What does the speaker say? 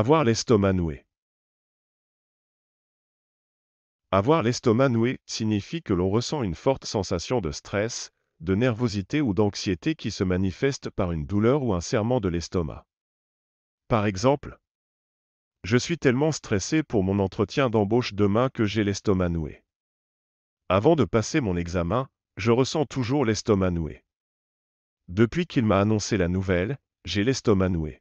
Avoir l'estomac noué. Avoir l'estomac noué signifie que l'on ressent une forte sensation de stress, de nervosité ou d'anxiété qui se manifeste par une douleur ou un serrement de l'estomac. Par exemple, je suis tellement stressé pour mon entretien d'embauche demain que j'ai l'estomac noué. Avant de passer mon examen, je ressens toujours l'estomac noué. Depuis qu'il m'a annoncé la nouvelle, j'ai l'estomac noué.